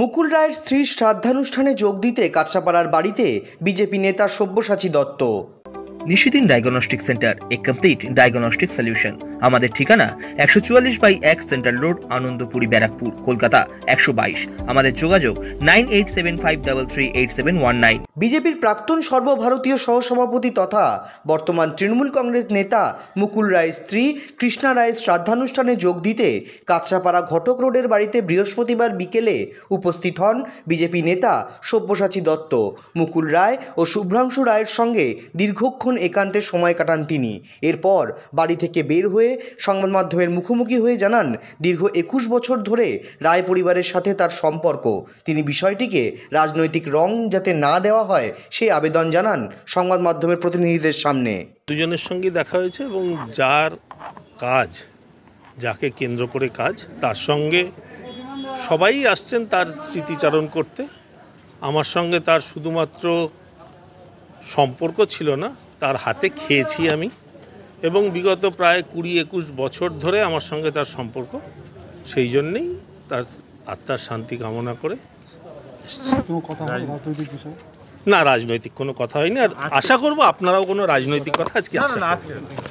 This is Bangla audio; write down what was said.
মুকুল রায়ের স্ত্রীর শ্রাদ্ধানুষ্ঠানে যোগ দিতে কাঁচরাপাড়ার বাড়িতে বিজেপি নেতা সব্যসাচী দত্ত নিশিদিন ডায়াগনস্টিক সেন্টার এ কমপ্লিট ডায়াগনস্টিক সলিউশন আমাদের ঠিকানা একশো চুয়াল্লিশ বাই এক সেন্ট্রাল রোড আনন্দপুরি ব্যারাকপুর কলকাতা একশো বাইশ আমাদের যোগাযোগ nine eight seven five double three eight seven one nine বিজেপির প্রাক্তন সর্বভারতীয় সহসভাপতি তথা বর্তমান তৃণমূল কংগ্রেস নেতা মুকুল রায়ের স্ত্রী কৃষ্ণা রায়ের শ্রাদ্ধানুষ্ঠানে যোগ দিতে কাঁচরাপাড়া ঘটক রোডের বাড়িতে বৃহস্পতিবার বিকেলে উপস্থিত হন বিজেপি নেতা সব্যসাচী দত্ত মুকুল রায় ও শুভ্রাংশু রায়ের সঙ্গে দীর্ঘক্ষণ একান্তে সময় কাটান তিনি এরপর বাড়ি থেকে বের হয়ে সংবাদ মাধ্যমের মুখোমুখি হয়ে জানান দীর্ঘ একুশ বছর ধরে রায় পরিবারের সাথে তার সম্পর্ক তিনি বিষয়টিকে রাজনৈতিক রং যাতে না দেওয়া হয় সেই আবেদন জানান সংবাদ মাধ্যমের প্রতিনিধিদের সামনে দুজনের সঙ্গে দেখা হয়েছে এবং যার কাজ যাকে কেন্দ্র করে কাজ তার সঙ্গে সবাই আসছেন তার স্মৃতিচারণ করতে আমার সঙ্গে তার শুধুমাত্র সম্পর্ক ছিল না তার হাতে খেয়েছি আমি এবং বিগত প্রায় কুড়ি একুশ বছর ধরে আমার সঙ্গে তার সম্পর্ক সেই জন্যেই তার আত্মার শান্তি কামনা করে না রাজনৈতিক কোনো কথা হয়নি আর আশা করবো আপনারাও কোনো রাজনৈতিক কথা আজকে